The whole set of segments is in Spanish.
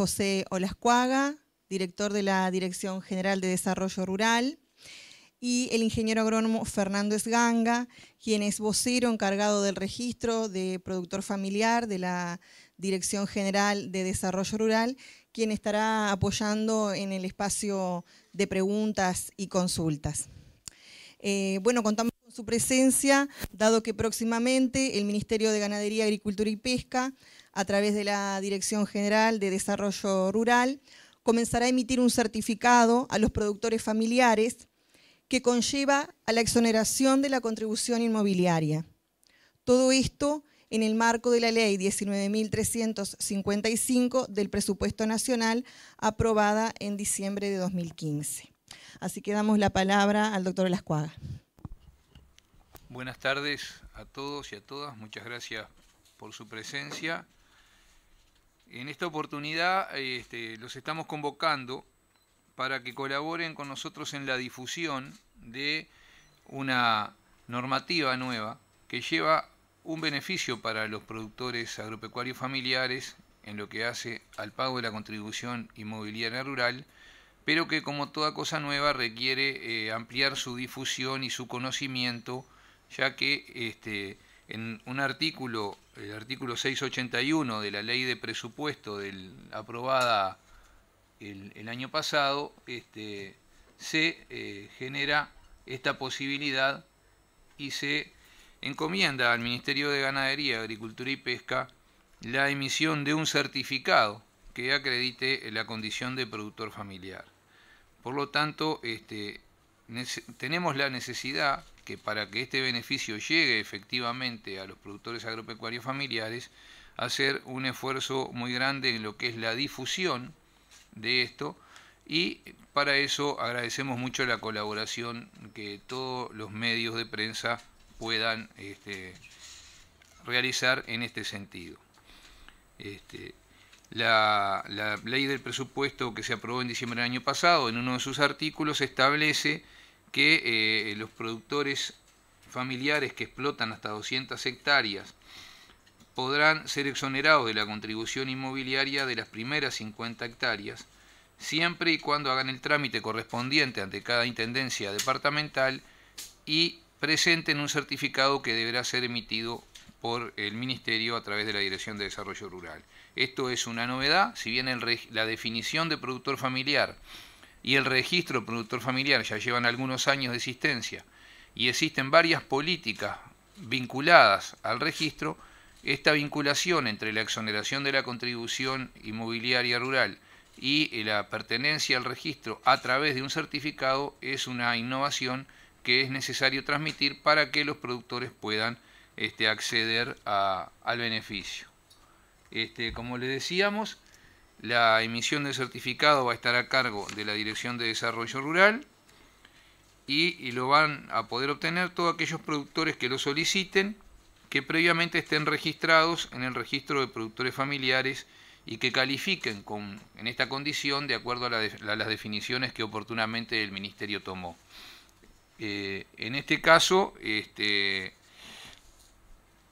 José Olascuaga, director de la Dirección General de Desarrollo Rural, y el ingeniero agrónomo Fernando Esganga, quien es vocero encargado del registro de productor familiar de la Dirección General de Desarrollo Rural, quien estará apoyando en el espacio de preguntas y consultas. Eh, bueno, contamos con su presencia, dado que próximamente el Ministerio de Ganadería, Agricultura y Pesca a través de la Dirección General de Desarrollo Rural, comenzará a emitir un certificado a los productores familiares que conlleva a la exoneración de la contribución inmobiliaria. Todo esto en el marco de la Ley 19.355 del Presupuesto Nacional, aprobada en diciembre de 2015. Así que damos la palabra al doctor Lascuaga. Buenas tardes a todos y a todas. Muchas gracias por su presencia. En esta oportunidad este, los estamos convocando para que colaboren con nosotros en la difusión de una normativa nueva que lleva un beneficio para los productores agropecuarios familiares en lo que hace al pago de la contribución inmobiliaria rural, pero que como toda cosa nueva requiere eh, ampliar su difusión y su conocimiento, ya que este, en un artículo, el artículo 681 de la ley de presupuesto aprobada el, año pasado, este, se eh, genera esta posibilidad y se encomienda al Ministerio de Ganadería, Agricultura y Pesca la emisión de un certificado que acredite la condición de productor familiar. Por lo tanto, este, tenemos la necesidad que para que este beneficio llegue efectivamente a los productores agropecuarios familiares, hacer un esfuerzo muy grande en lo que es la difusión de esto y para eso agradecemos mucho la colaboración que todos los medios de prensa puedan este, realizar en este sentido. Este, la ley del presupuesto que se aprobó en diciembre del año pasado, en uno de sus artículos, establece que eh, los productores familiares que explotan hasta 200 hectáreas podrán ser exonerados de la contribución inmobiliaria de las primeras 50 hectáreas, siempre y cuando hagan el trámite correspondiente ante cada intendencia departamental y presenten un certificado que deberá ser emitido por el Ministerio a través de la Dirección de Desarrollo Rural. Esto es una novedad, si bien la definición de productor familiar y el registro productor familiar ya llevan algunos años de existencia y existen varias políticas vinculadas al registro, esta vinculación entre la exoneración de la contribución inmobiliaria rural y la pertenencia al registro a través de un certificado es una innovación que es necesario transmitir para que los productores puedan este, acceder al beneficio. Este, como le decíamos, la emisión del certificado va a estar a cargo de la Dirección de Desarrollo Rural y, lo van a poder obtener todos aquellos productores que lo soliciten que previamente estén registrados en el registro de productores familiares y que califiquen en esta condición de acuerdo a, las definiciones que oportunamente el Ministerio tomó. Eh, en este caso, este,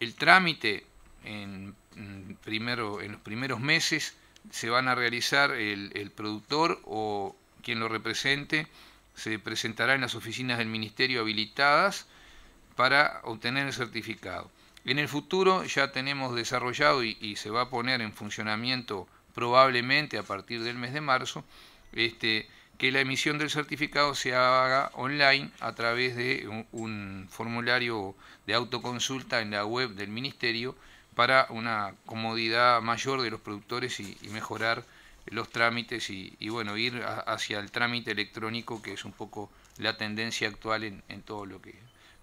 el trámite en, primero, en los primeros meses se van a realizar el, productor o quien lo represente se presentará en las oficinas del Ministerio habilitadas para obtener el certificado. En el futuro ya tenemos desarrollado y, se va a poner en funcionamiento probablemente a partir del mes de marzo este, que la emisión del certificado se haga online a través de un formulario de autoconsulta en la web del Ministerio para una comodidad mayor de los productores y, mejorar los trámites y, bueno, ir hacia el trámite electrónico que es un poco la tendencia actual en, todo lo que...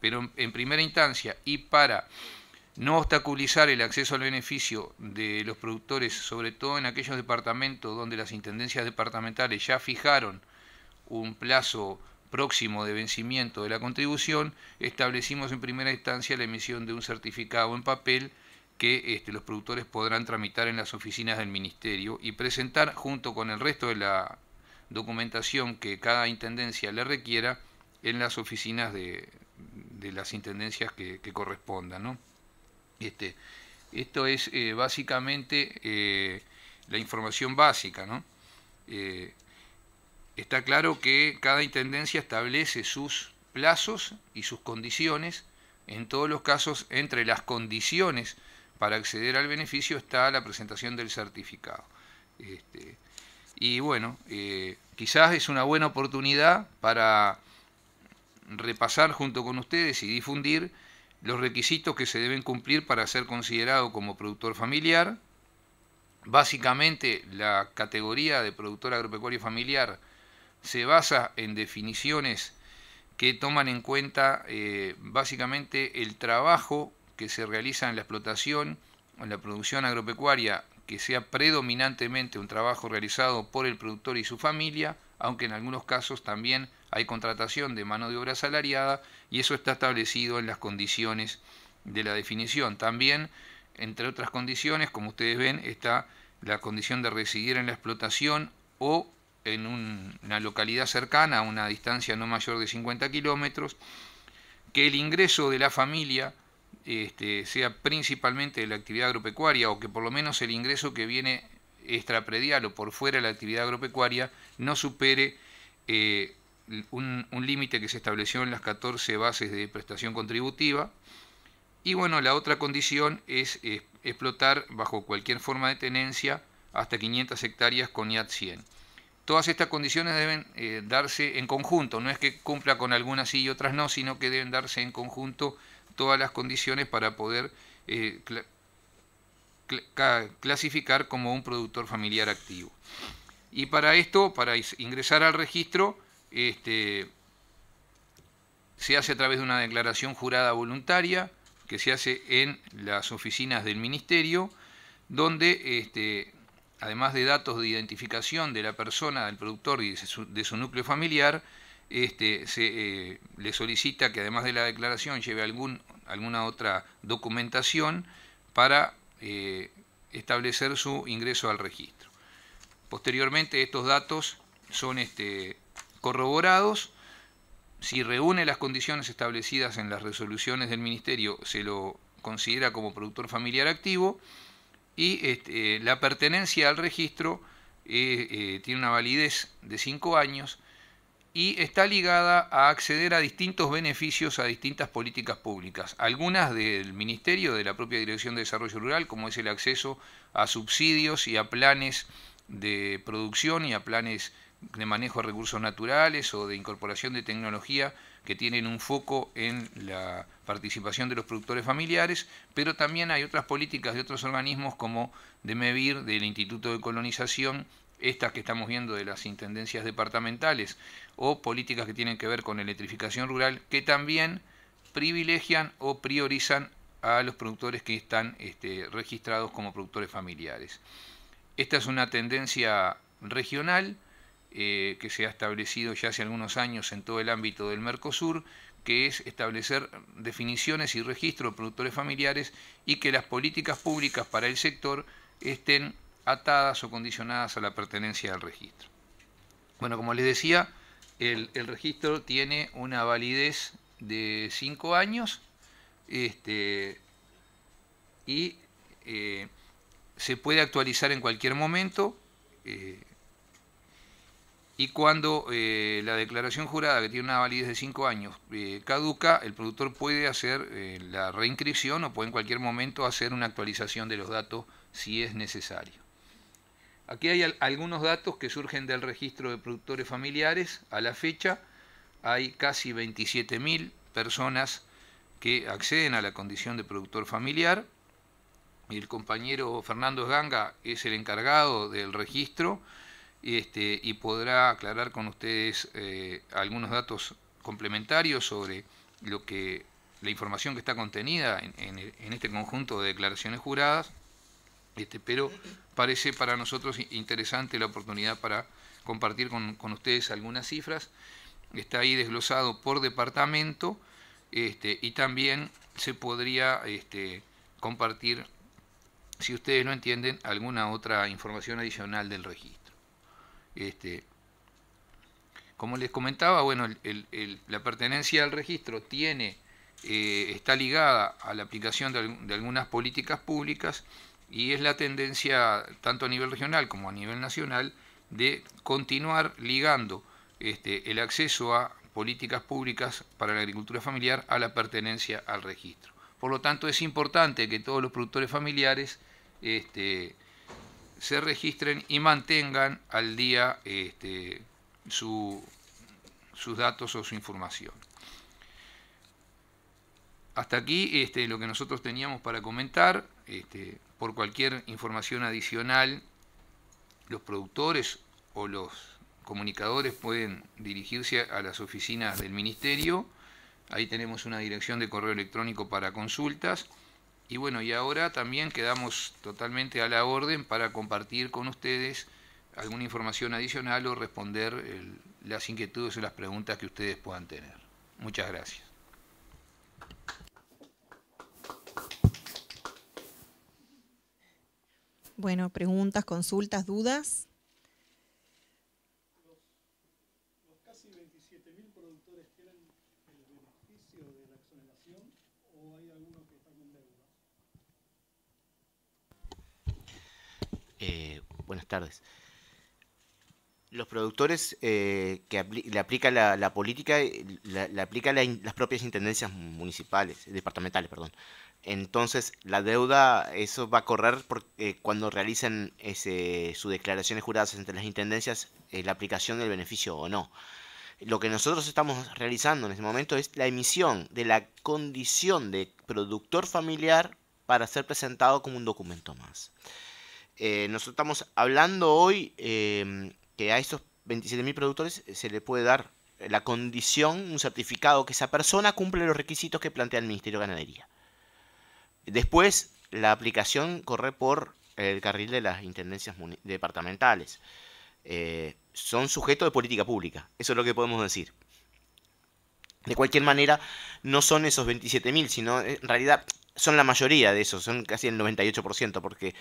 Pero en, primera instancia y para no obstaculizar el acceso al beneficio de los productores, sobre todo en aquellos departamentos donde las intendencias departamentales ya fijaron un plazo próximo de vencimiento de la contribución, establecimos en primera instancia la emisión de un certificado en papel que este, los productores podrán tramitar en las oficinas del Ministerio y presentar junto con el resto de la documentación que cada intendencia le requiera en las oficinas de, las intendencias que, correspondan. Este, esto es eh, básicamente eh, la información básica. ¿no? Eh, está claro que cada intendencia establece sus plazos y sus condiciones. En todos los casos, entre las condiciones para acceder al beneficio está la presentación del certificado. Este, y bueno, eh, quizás es una buena oportunidad para repasar junto con ustedes y difundir los requisitos que se deben cumplir para ser considerado como productor familiar. Básicamente la categoría de productor agropecuario familiar se basa en definiciones que toman en cuenta eh, básicamente el trabajo que se realiza en la explotación o en la producción agropecuaria que sea predominantemente un trabajo realizado por el productor y su familia, aunque en algunos casos también hay contratación de mano de obra asalariada y eso está establecido en las condiciones de la definición. También, entre otras condiciones, como ustedes ven, está la condición de residir en la explotación o en una localidad cercana a una distancia no mayor de 50 kilómetros, que el ingreso de la familia este, sea principalmente de la actividad agropecuaria o que por lo menos el ingreso que viene extrapredial o por fuera de la actividad agropecuaria no supere eh, un, límite que se estableció en las 14 bases de prestación contributiva. Y bueno, la otra condición es, explotar bajo cualquier forma de tenencia hasta 500 hectáreas con IAT 100. Todas estas condiciones deben eh, darse en conjunto, no es que cumpla con algunas y otras no, sino que deben darse en conjunto todas las condiciones para poder eh, clasificar como un productor familiar activo. Y para esto, para ingresar al registro, este, se hace a través de una declaración jurada voluntaria que se hace en las oficinas del ministerio, donde este, además de datos de identificación de la persona, del productor y de su núcleo familiar, este, se, eh, le solicita que además de la declaración lleve alguna otra documentación para eh, establecer su ingreso al registro. Posteriormente estos datos son este, corroborados, si reúne las condiciones establecidas en las resoluciones del Ministerio se lo considera como productor familiar activo y este, eh, la pertenencia al registro tiene una validez de cinco años y está ligada a acceder a distintos beneficios a distintas políticas públicas, algunas del Ministerio, de la propia Dirección de Desarrollo Rural, como es el acceso a subsidios y a planes de producción y a planes de manejo de recursos naturales o de incorporación de tecnología que tienen un foco en la participación de los productores familiares, pero también hay otras políticas de otros organismos como de MEVIR, del Instituto de Colonización, estas que estamos viendo de las intendencias departamentales o políticas que tienen que ver con electrificación rural, que también privilegian o priorizan a los productores que están este, registrados como productores familiares. Esta es una tendencia regional eh, que se ha establecido ya hace algunos años en todo el ámbito del Mercosur, que es establecer definiciones y registro de productores familiares y que las políticas públicas para el sector estén atadas o condicionadas a la pertenencia al registro. Bueno, como les decía, el, registro tiene una validez de 5 años este, y eh, se puede actualizar en cualquier momento. Eh, y cuando eh, la declaración jurada, que tiene una validez de 5 años, caduca, el productor puede hacer la reinscripción o puede en cualquier momento hacer una actualización de los datos si es necesario. Aquí hay algunos datos que surgen del registro de productores familiares. A la fecha hay casi 27.000 personas que acceden a la condición de productor familiar. El compañero Fernando Ganga es el encargado del registro este, y podrá aclarar con ustedes eh, algunos datos complementarios sobre lo que la información que está contenida en este conjunto de declaraciones juradas. Este, pero parece para nosotros interesante la oportunidad para compartir con, ustedes algunas cifras. Está ahí desglosado por departamento este, y también se podría este, compartir, si ustedes no entienden, alguna otra información adicional del registro. como les comentaba, bueno, la pertenencia al registro tiene, eh, está ligada a la aplicación de algunas políticas públicas y es la tendencia, tanto a nivel regional como a nivel nacional, de continuar ligando este, el acceso a políticas públicas para la agricultura familiar a la pertenencia al registro. Por lo tanto, es importante que todos los productores familiares este, se registren y mantengan al día este, sus datos o su información. Hasta aquí este, lo que nosotros teníamos para comentar por cualquier información adicional, los productores o los comunicadores pueden dirigirse a las oficinas del Ministerio. Ahí tenemos una dirección de correo electrónico para consultas. Y bueno, y ahora también quedamos totalmente a la orden para compartir con ustedes alguna información adicional o responder las inquietudes o las preguntas que ustedes puedan tener. Muchas gracias. Bueno, preguntas, consultas, dudas. Eh, buenas tardes. Los productores eh, que le aplica la, política, eh, la, le aplica las propias intendencias municipales, departamentales, perdón. Entonces, la deuda, eso va a correr eh, cuando realicen ese, sus declaraciones juradas entre las intendencias, eh, la aplicación del beneficio o no. Lo que nosotros estamos realizando en este momento es la emisión de la condición de productor familiar para ser presentado como un documento más. Eh, nosotros estamos hablando hoy em, que a estos 27.000 productores se le puede dar la condición, un certificado que esa persona cumple los requisitos que plantea el Ministerio de Ganadería. Después, la aplicación corre por el carril de las intendencias departamentales. Eh, son sujetos de política pública, eso es lo que podemos decir. De cualquier manera, no son esos 27.000, sino eh, en realidad son la mayoría de esos, son casi el 98%, porque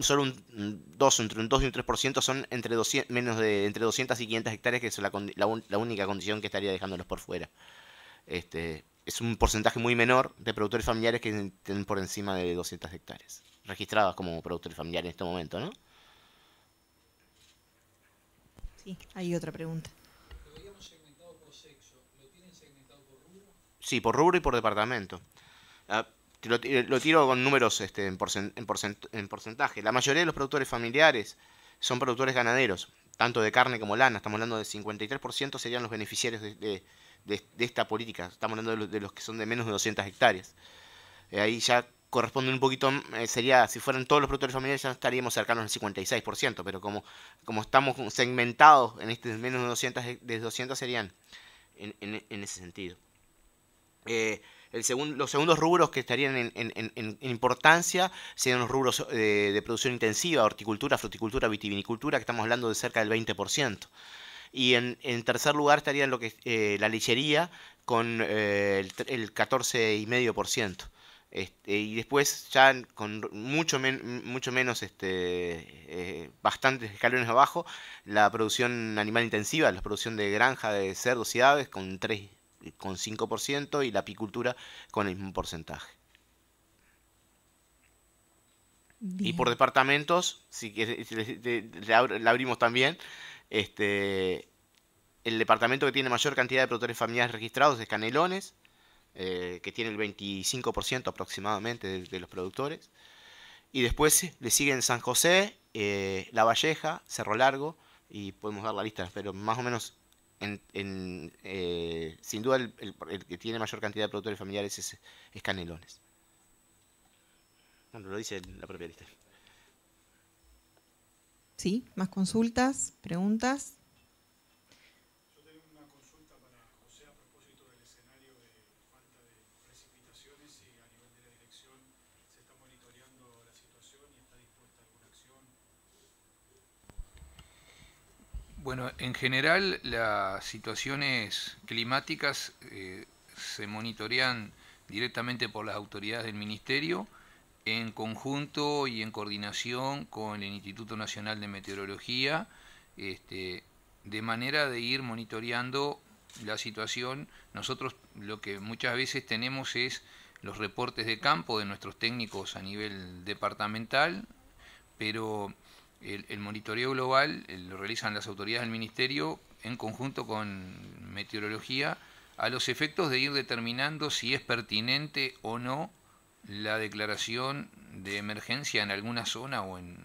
solo un 2, entre un 2 y un 3% son entre 200, menos de entre 200 y 500 hectáreas, que es la, la única condición que estaría dejándolos por fuera. Este, es un porcentaje muy menor de productores familiares que tienen por encima de 200 hectáreas, registradas como productores familiares en este momento, ¿no? Sí, hay otra pregunta. ¿Lo segmentado por sexo? rubro? Sí, por rubro y por departamento. Ah, eh, lo, tiro con números este, en, porcentaje. La mayoría de los productores familiares son productores ganaderos, tanto de carne como lana. Estamos hablando de 53% serían los beneficiarios de de, esta política. Estamos hablando de los, que son de menos de 200 hectáreas. Eh, ahí ya corresponde un poquito, eh, sería, si fueran todos los productores familiares ya estaríamos cercanos al 56%, pero como, como estamos segmentados en este menos de 200, eh, de 200 serían en, ese sentido. el segundo los segundos rubros que estarían en, importancia serían los rubros de, de, producción intensiva, horticultura, fruticultura, vitivinicultura, que estamos hablando de cerca del 20%. Y en, tercer lugar estaría lo que, eh, la lechería con eh, el, medio 14,5%. Este, y después ya con mucho, mucho menos, este, eh, bastantes escalones abajo, la producción animal intensiva, la producción de granja de cerdos y aves con 3, con 5% y la apicultura con el mismo porcentaje. Y por departamentos, si quieres le, abrimos también, este, el departamento que tiene mayor cantidad de productores familiares registrados es Canelones, eh, que tiene el 25% aproximadamente de, los productores. Y después eh, le siguen San José, eh, La Valleja, Cerro Largo, y podemos dar la lista, pero más o menos, sin duda, el, que tiene mayor cantidad de productores familiares es, es Canelones. Bueno, lo dice la propia lista. ¿Sí? ¿Más consultas? ¿Preguntas? Yo tengo una consulta para José a propósito del escenario de falta de precipitaciones y a nivel de la dirección se está monitoreando la situación y está dispuesta alguna acción. Bueno, en general las situaciones climáticas eh, se monitorean directamente por las autoridades del ministerio en conjunto y en coordinación con el Instituto Nacional de Meteorología, este, de manera de ir monitoreando la situación. Nosotros lo que muchas veces tenemos es los reportes de campo de nuestros técnicos a nivel departamental, pero el, monitoreo global lo realizan las autoridades del Ministerio en conjunto con Meteorología a los efectos de ir determinando si es pertinente o no la declaración de emergencia en alguna zona o en,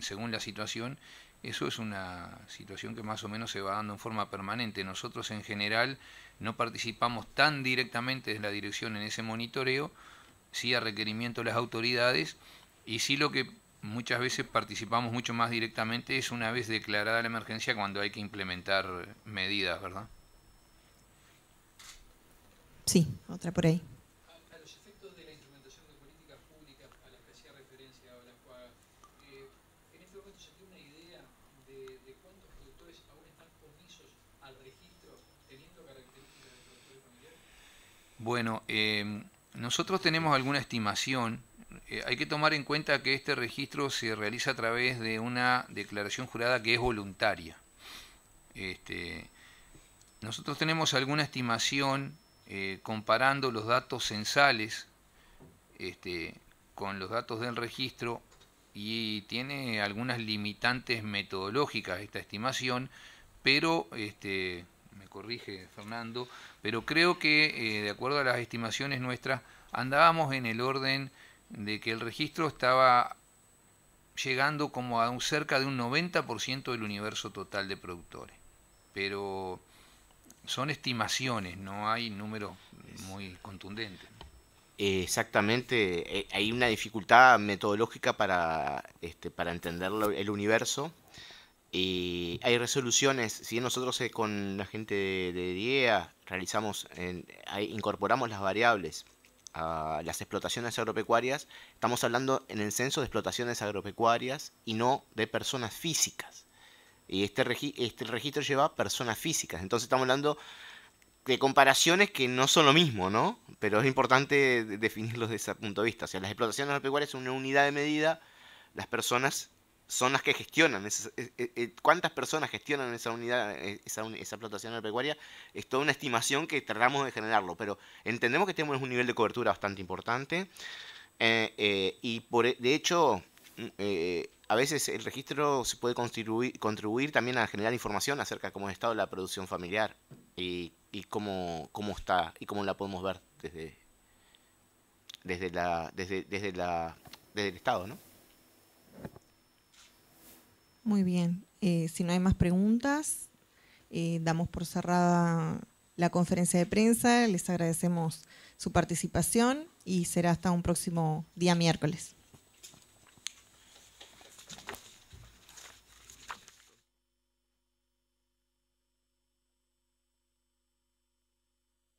según la situación, eso es una situación que más o menos se va dando en forma permanente. Nosotros en general no participamos tan directamente desde la dirección en ese monitoreo, sí a requerimiento de las autoridades, y sí lo que muchas veces participamos mucho más directamente es una vez declarada la emergencia cuando hay que implementar medidas, ¿verdad? Sí, otra por ahí. Bueno, em, nosotros tenemos alguna estimación. Eh, hay que tomar en cuenta que este registro se realiza a través de una declaración jurada que es voluntaria. Este, nosotros tenemos alguna estimación eh, comparando los datos censales este, con los datos del registro y tiene algunas limitantes metodológicas esta estimación, pero este, me corrige Fernando, pero creo que eh, de acuerdo a las estimaciones nuestras andábamos en el orden de que el registro estaba llegando como a un, cerca de un 90% del universo total de productores. Pero son estimaciones, no hay números muy contundentes. Exactamente, eh, hay una dificultad metodológica para, este, para entender el universo y hay resoluciones, si nosotros eh, con la gente de, DIEA realizamos, incorporamos las variables a las explotaciones agropecuarias, estamos hablando en el censo de explotaciones agropecuarias y no de personas físicas. Y este, este registro lleva personas físicas. Entonces estamos hablando de comparaciones que no son lo mismo, ¿no? Pero es importante definirlos desde ese punto de vista. O sea, las explotaciones agropecuarias son una unidad de medida, las personas son las que gestionan. Eh, eh, eh, ¿Cuántas personas gestionan esa unidad, esa, esa explotación agropecuaria? Es toda una estimación que tratamos de generarlo, pero entendemos que tenemos un nivel de cobertura bastante importante. y por, e, de hecho, mm, a veces el registro se puede contribuir, contribuir, también a generar información acerca de cómo ha estado la producción familiar y, y cómo, cómo está y cómo la podemos ver desde, desde, la, desde, desde, la, desde el Estado, ¿no? Muy bien. Eh, si no hay más preguntas, eh, damos por cerrada la conferencia de prensa. Les agradecemos su participación y será hasta un próximo día miércoles.